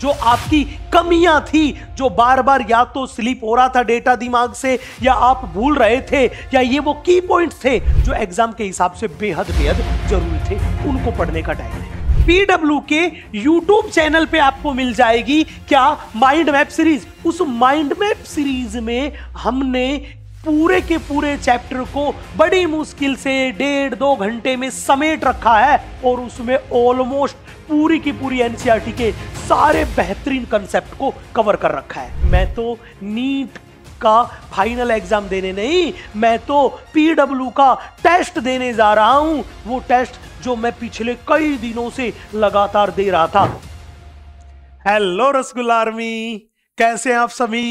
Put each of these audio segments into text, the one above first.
जो आपकी कमियां थी जो बार बार या तो स्लिप हो रहा था डेटा दिमाग से या आप भूल रहे थे या ये वो की पॉइंट्स थे जो एग्जाम के हिसाब से बेहद बेहद जरूरी थे उनको पढ़ने का टाइम है पीडब्ल्यू के यूट्यूब चैनल पे आपको मिल जाएगी क्या माइंड मैप सीरीज उस माइंड मैप सीरीज में हमने पूरे के पूरे चैप्टर को बड़ी मुश्किल से डेढ़ दो घंटे में समेट रखा है और उसमें ऑलमोस्ट पूरी की पूरी एनसीआरटी e के सारे बेहतरीन कंसेप्ट को कवर कर रखा है मैं तो नीट का फाइनल एग्जाम देने नहीं मैं तो पीडब्ल्यू का टेस्ट देने जा रहा हूं वो टेस्ट जो मैं पिछले कई दिनों से लगातार दे रहा था हेलो रसगुल्ला आर्मी कैसे हैं आप सभी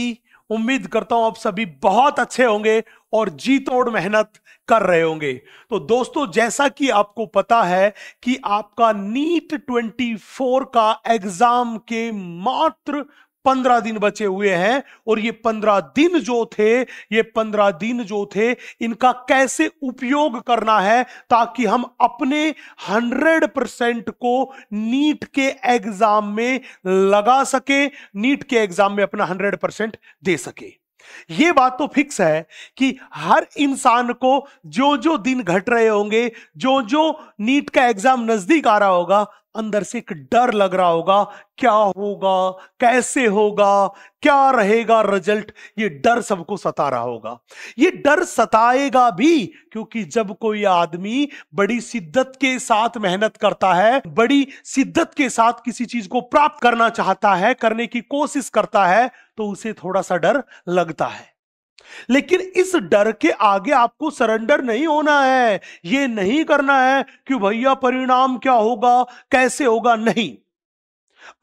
उम्मीद करता हूं आप सभी बहुत अच्छे होंगे और जी तोड़ मेहनत कर रहे होंगे तो दोस्तों जैसा कि आपको पता है कि आपका नीट 24 का एग्जाम के मात्र पंद्रह दिन बचे हुए हैं और ये पंद्रह दिन जो थे ये पंद्रह दिन जो थे इनका कैसे उपयोग करना है ताकि हम अपने हंड्रेड परसेंट को नीट के एग्जाम में लगा सके नीट के एग्जाम में अपना हंड्रेड परसेंट दे सके ये बात तो फिक्स है कि हर इंसान को जो जो दिन घट रहे होंगे जो जो नीट का एग्जाम नजदीक आ रहा होगा अंदर से एक डर लग रहा होगा क्या होगा कैसे होगा क्या रहेगा रिजल्ट ये डर सबको सता रहा होगा ये डर सताएगा भी क्योंकि जब कोई आदमी बड़ी शिद्दत के साथ मेहनत करता है बड़ी शिद्दत के साथ किसी चीज को प्राप्त करना चाहता है करने की कोशिश करता है तो उसे थोड़ा सा डर लगता है लेकिन इस डर के आगे आपको सरेंडर नहीं होना है ये नहीं करना है कि भैया परिणाम क्या होगा कैसे होगा नहीं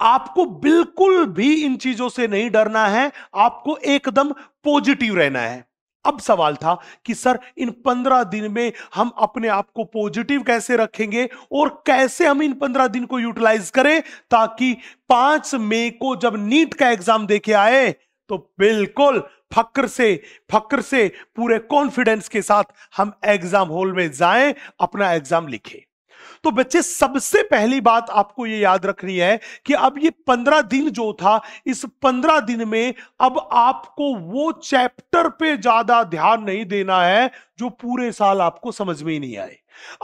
आपको बिल्कुल भी इन चीजों से नहीं डरना है आपको एकदम पॉजिटिव रहना है अब सवाल था कि सर इन पंद्रह दिन में हम अपने आप को पॉजिटिव कैसे रखेंगे और कैसे हम इन पंद्रह दिन को यूटिलाइज करें ताकि पांच मई को जब नीट का एग्जाम देके आए तो बिल्कुल फक्र से फक्र से पूरे कॉन्फिडेंस के साथ हम एग्जाम हॉल में जाएं अपना एग्जाम लिखें तो बच्चे सबसे पहली बात आपको ये याद रखनी है कि अब ये पंद्रह दिन जो था इस पंद्रह दिन में अब आपको वो चैप्टर पे ज्यादा ध्यान नहीं देना है जो पूरे साल आपको समझ में ही नहीं आए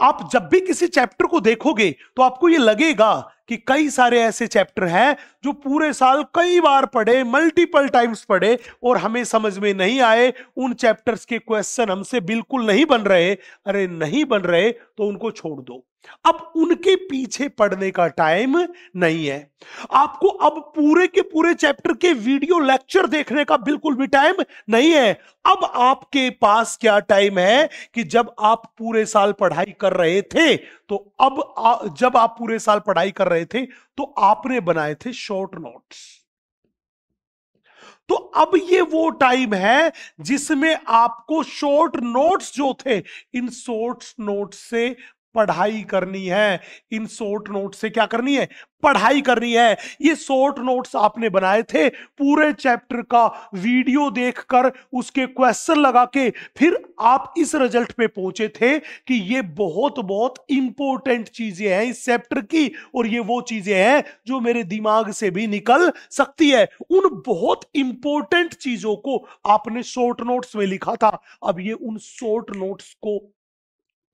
आप जब भी किसी चैप्टर को देखोगे तो आपको ये लगेगा कि कई सारे ऐसे चैप्टर हैं जो पूरे साल कई बार पढ़े मल्टीपल टाइम्स पढ़े और हमें समझ में नहीं आए उन चैप्टर्स के क्वेश्चन हमसे बिल्कुल नहीं बन रहे अरे नहीं बन रहे तो उनको छोड़ दो अब उनके पीछे पढ़ने का टाइम नहीं है आपको अब पूरे के पूरे चैप्टर के वीडियो लेक्चर देखने का बिल्कुल भी टाइम नहीं है अब आपके पास क्या टाइम है कि जब आप पूरे साल पढ़ाई कर रहे थे तो अब आ, जब आप पूरे साल पढ़ाई कर रहे थे तो आपने बनाए थे शॉर्ट नोट्स तो अब ये वो टाइम है जिसमें आपको शॉर्ट नोट्स जो थे इन शॉर्ट नोट्स से पढ़ाई करनी है इन शॉर्ट नोट से क्या करनी है पढ़ाई करनी है ये शॉर्ट नोट्स आपने बनाए थे पूरे चैप्टर का वीडियो देखकर उसके क्वेश्चन लगा के फिर आप इस रिजल्ट पे पहुंचे थे कि ये बहुत बहुत इंपॉर्टेंट चीजें हैं इस चैप्टर की और ये वो चीजें हैं जो मेरे दिमाग से भी निकल सकती है उन बहुत इंपॉर्टेंट चीजों को आपने शॉर्ट नोट्स में लिखा था अब ये उन शॉर्ट नोट्स को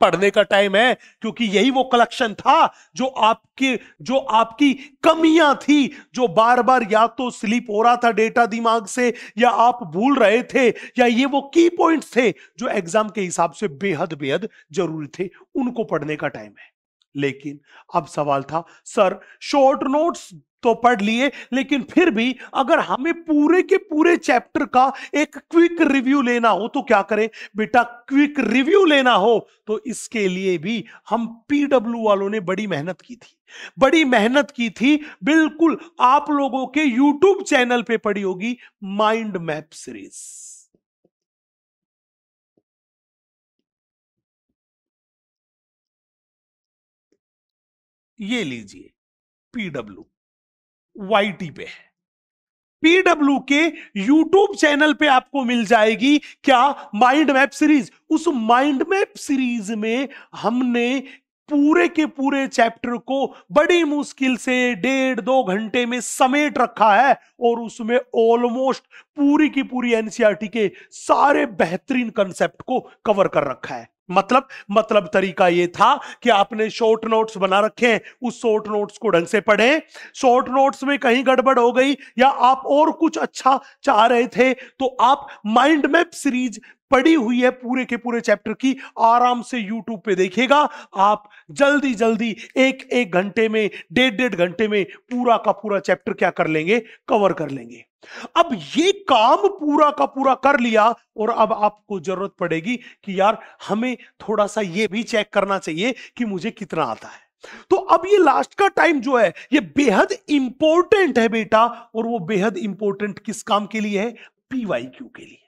पढ़ने का टाइम है क्योंकि यही वो कलेक्शन था जो आपके जो आपकी कमियां थी जो बार बार या तो स्लीप हो रहा था डेटा दिमाग से या आप भूल रहे थे या ये वो की पॉइंट्स थे जो एग्जाम के हिसाब से बेहद बेहद जरूरी थे उनको पढ़ने का टाइम है लेकिन अब सवाल था सर शॉर्ट नोट्स तो पढ़ लिए लेकिन फिर भी अगर हमें पूरे के पूरे चैप्टर का एक क्विक रिव्यू लेना हो तो क्या करें बेटा क्विक रिव्यू लेना हो तो इसके लिए भी हम पीडब्ल्यू वालों ने बड़ी मेहनत की थी बड़ी मेहनत की थी बिल्कुल आप लोगों के यूट्यूब चैनल पे पड़ी होगी माइंड मैप सीरीज ये लीजिए पीडब्ल्यू वाईटी पे है पीडब्ल्यू के यूट्यूब चैनल पे आपको मिल जाएगी क्या माइंड मैप सीरीज उस माइंड मैप सीरीज में हमने पूरे के पूरे चैप्टर को बड़ी मुश्किल से डेढ़ दो घंटे में समेट रखा है और उसमें ऑलमोस्ट पूरी की पूरी एनसीआरटी के सारे बेहतरीन कंसेप्ट को कवर कर रखा है मतलब मतलब तरीका यह था कि आपने शॉर्ट नोट्स बना रखे हैं उस शॉर्ट नोट्स को ढंग से पढ़ें शॉर्ट नोट्स में कहीं गड़बड़ हो गई या आप और कुछ अच्छा चाह रहे थे तो आप माइंड मैप सीरीज पड़ी हुई है पूरे के पूरे चैप्टर की आराम से यूट्यूब पे देखिएगा आप जल्दी जल्दी एक एक घंटे में डेढ़ डेढ़ घंटे में पूरा का पूरा चैप्टर क्या कर लेंगे कवर कर लेंगे अब ये काम पूरा का पूरा कर लिया और अब आपको जरूरत पड़ेगी कि यार हमें थोड़ा सा ये भी चेक करना चाहिए कि मुझे कितना आता है तो अब ये लास्ट का टाइम जो है ये बेहद इंपॉर्टेंट है बेटा और वो बेहद इंपॉर्टेंट किस काम के लिए है पीवाईक्यू के लिए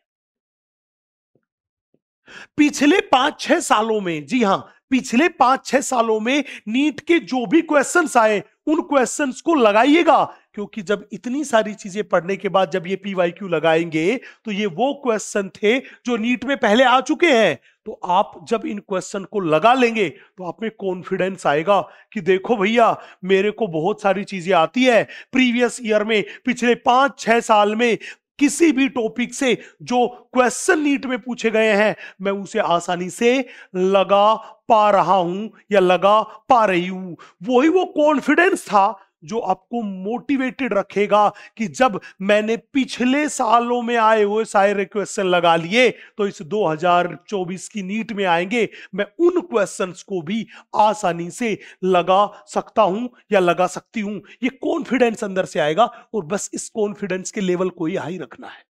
पिछले पांच छह सालों में जी हां पिछले पांच छह सालों में नीट के जो भी क्वेश्चंस आए उन क्वेश्चंस को लगाइएगा क्योंकि जब इतनी सारी चीजें पढ़ने के बाद जब ये पी लगाएंगे तो ये वो क्वेश्चन थे जो नीट में पहले आ चुके हैं तो आप जब इन क्वेश्चन को लगा लेंगे तो आप में कॉन्फिडेंस आएगा कि देखो भैया मेरे को बहुत सारी चीजें आती है प्रीवियस ईयर में पिछले पांच छह साल में किसी भी टॉपिक से जो क्वेश्चन नीट में पूछे गए हैं मैं उसे आसानी से लगा पा रहा हूं या लगा पा रही हूं वही वो कॉन्फिडेंस था जो आपको मोटिवेटेड रखेगा कि जब मैंने पिछले सालों में आए हुए सारे क्वेश्चन लगा लिए तो इस 2024 की नीट में आएंगे मैं उन क्वेश्चंस को भी आसानी से लगा सकता हूं या लगा सकती हूं ये कॉन्फिडेंस अंदर से आएगा और बस इस कॉन्फिडेंस के लेवल को ही हाई रखना है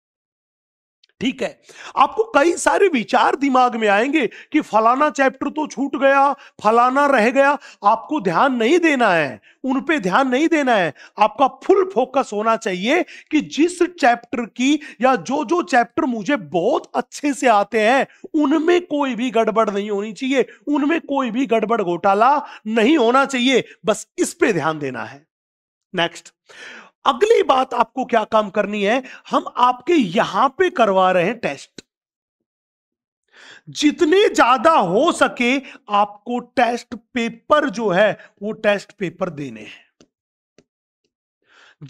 ठीक है आपको कई सारे विचार दिमाग में आएंगे कि फलाना चैप्टर तो छूट गया फलाना रह गया आपको ध्यान नहीं देना है उन पे ध्यान नहीं देना है आपका फुल फोकस होना चाहिए कि जिस चैप्टर की या जो जो चैप्टर मुझे बहुत अच्छे से आते हैं उनमें कोई भी गड़बड़ नहीं होनी चाहिए उनमें कोई भी गड़बड़ घोटाला नहीं होना चाहिए बस इस पे ध्यान देना है नेक्स्ट अगली बात आपको क्या काम करनी है हम आपके यहां पे करवा रहे हैं टेस्ट जितने ज्यादा हो सके आपको टेस्ट पेपर जो है वो टेस्ट पेपर देने हैं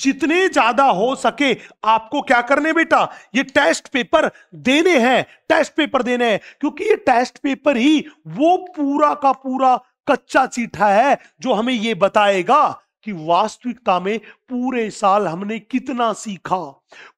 जितने ज्यादा हो सके आपको क्या करने बेटा ये टेस्ट पेपर देने हैं टेस्ट पेपर देने हैं क्योंकि ये टेस्ट पेपर ही वो पूरा का पूरा कच्चा चीठा है जो हमें ये बताएगा कि वास्तविकता में पूरे साल हमने कितना सीखा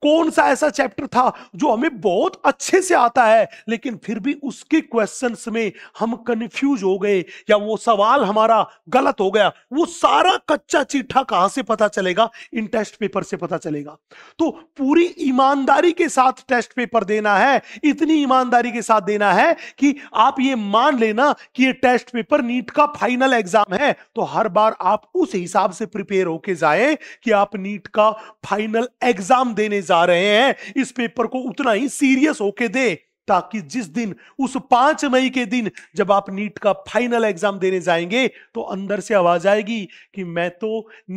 कौन सा ऐसा चैप्टर था जो हमें बहुत अच्छे से आता है लेकिन फिर भी उसके क्वेश्चंस में हम कंफ्यूज हो गए या वो सवाल हमारा गलत हो गया वो सारा कच्चा चिट्ठा कहां से पता चलेगा इन टेस्ट पेपर से पता चलेगा तो पूरी ईमानदारी के साथ टेस्ट पेपर देना है इतनी ईमानदारी के साथ देना है कि आप ये मान लेना कि ये टेस्ट पेपर नीट का फाइनल एग्जाम है तो हर बार आप उस हिसाब से प्रिपेयर होके जाए कि आप नीट का फाइनल एग्जाम देने जा रहे हैं इस पेपर को उतना ही सीरियस होके दे ताकि जिस दिन उस पांच मई के दिन जब आप नीट का फाइनल एग्जाम देने जाएंगे तो अंदर से आवाज आएगी कि मैं तो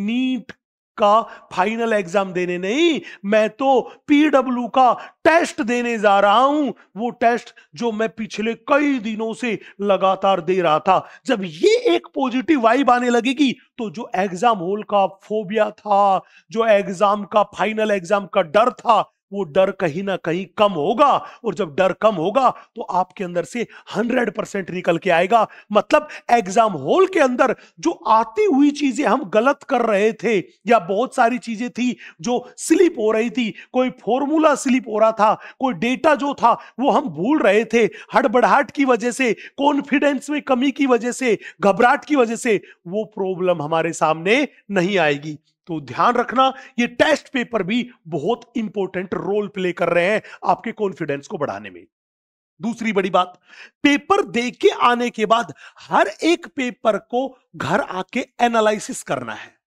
नीट का फाइनल एग्जाम देने नहीं मैं तो पीडब्ल्यू का टेस्ट देने जा रहा हूं वो टेस्ट जो मैं पिछले कई दिनों से लगातार दे रहा था जब ये एक पॉजिटिव वाइब आने लगेगी तो जो एग्जाम होल का फोबिया था जो एग्जाम का फाइनल एग्जाम का डर था वो डर कहीं ना कहीं कम होगा और जब डर कम होगा तो आपके अंदर से 100 परसेंट निकल के आएगा मतलब एग्जाम हॉल के अंदर जो आती हुई चीजें हम गलत कर रहे थे या बहुत सारी चीजें थी जो स्लिप हो रही थी कोई फॉर्मूला स्लिप हो रहा था कोई डेटा जो था वो हम भूल रहे थे हड़बड़ाहट की वजह से कॉन्फिडेंस में कमी की वजह से घबराहट की वजह से वो प्रॉब्लम हमारे सामने नहीं आएगी तो ध्यान रखना ये टेस्ट पेपर भी बहुत इंपॉर्टेंट रोल प्ले कर रहे हैं आपके कॉन्फिडेंस को बढ़ाने में दूसरी बड़ी बात पेपर दे के आने के बाद हर एक पेपर को घर आके एनालिसिस करना है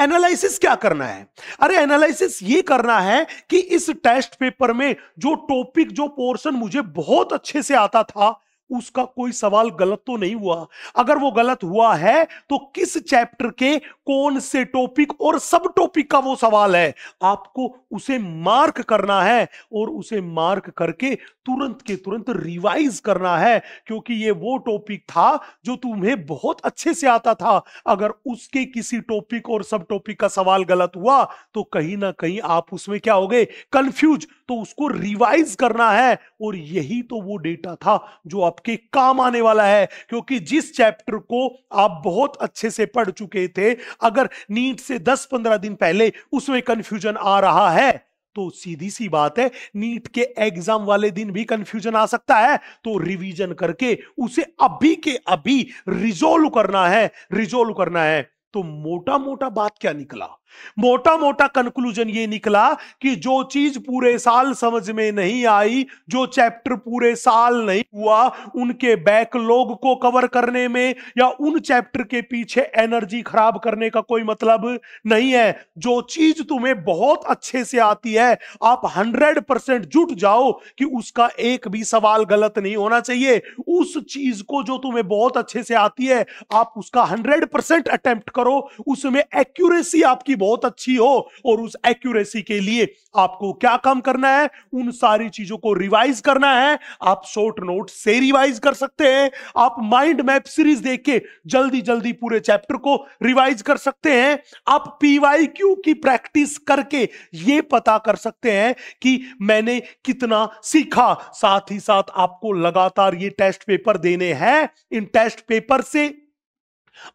एनालिसिस क्या करना है अरे एनालिसिस ये करना है कि इस टेस्ट पेपर में जो टॉपिक जो पोर्शन मुझे बहुत अच्छे से आता था उसका कोई सवाल गलत तो नहीं हुआ अगर वो गलत हुआ है तो किस चैप्टर के कौन से टॉपिक और सब टॉपिक का वो सवाल है आपको उसे मार्क करना है और उसे मार्क करके तुरंत के तुरंत रिवाइज करना है क्योंकि ये वो टॉपिक था जो तुम्हें बहुत अच्छे से आता था अगर उसके किसी टॉपिक और सब टॉपिक का सवाल गलत हुआ तो कहीं ना कहीं आप उसमें क्या हो गए कंफ्यूज तो उसको रिवाइज करना है और यही तो वो डेटा था जो आपके काम आने वाला है क्योंकि जिस चैप्टर को आप बहुत अच्छे से पढ़ चुके थे अगर नीट से दस पंद्रह दिन पहले उसमें कंफ्यूजन आ रहा है तो सीधी सी बात है नीट के एग्जाम वाले दिन भी कंफ्यूजन आ सकता है तो रिवीजन करके उसे अभी के अभी रिजोल्व करना है रिजोल्व करना है तो मोटा मोटा बात क्या निकला मोटा मोटा कंक्लूजन ये निकला कि जो चीज पूरे साल समझ में नहीं आई जो चैप्टर पूरे साल नहीं हुआ उनके बैकलॉग को कवर करने में या उन चैप्टर के पीछे एनर्जी खराब करने का कोई मतलब नहीं है जो चीज तुम्हें बहुत अच्छे से आती है आप हंड्रेड परसेंट जुट जाओ कि उसका एक भी सवाल गलत नहीं होना चाहिए उस चीज को जो तुम्हें बहुत अच्छे से आती है आप उसका हंड्रेड परसेंट अटेम्प्ट करो उसमें एक्यूरेसी आपकी एक्यूरेसी बहुत अच्छी हो और उस एक्यूरेसी के लिए आपको क्या काम करना है उन सारी चीजों को रिवाइज करना है आप शॉर्ट नोट से रिवाइज कर सकते हैं आप माइंड मैप सीरीज देख के जल्दी जल्दी पूरे चैप्टर को रिवाइज कर सकते हैं आप पीवाई क्यू की प्रैक्टिस करके ये पता कर सकते हैं कि मैंने कितना सीखा साथ ही साथ आपको लगातार ये टेस्ट पेपर देने हैं इन टेस्ट पेपर से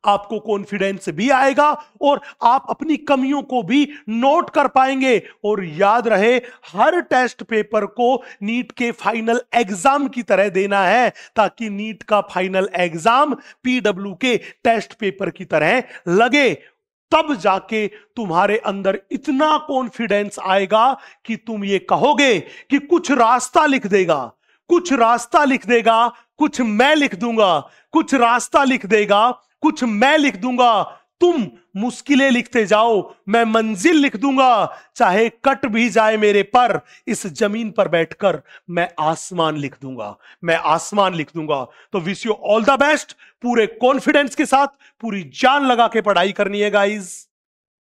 आपको कॉन्फिडेंस भी आएगा और आप अपनी कमियों को भी नोट कर पाएंगे और याद रहे हर टेस्ट पेपर को नीट के फाइनल एग्जाम की तरह देना है ताकि नीट का फाइनल एग्जाम पीडब्ल्यू के टेस्ट पेपर की तरह लगे तब जाके तुम्हारे अंदर इतना कॉन्फिडेंस आएगा कि तुम ये कहोगे कि कुछ रास्ता लिख देगा कुछ रास्ता लिख देगा कुछ मैं लिख दूंगा कुछ रास्ता लिख देगा कुछ मैं लिख दूंगा तुम मुश्किलें लिखते जाओ मैं मंजिल लिख दूंगा चाहे कट भी जाए मेरे पर इस जमीन पर बैठकर मैं आसमान लिख दूंगा मैं आसमान लिख दूंगा तो wish you all the best पूरे कॉन्फिडेंस के साथ पूरी जान लगा के पढ़ाई करनी है गाइज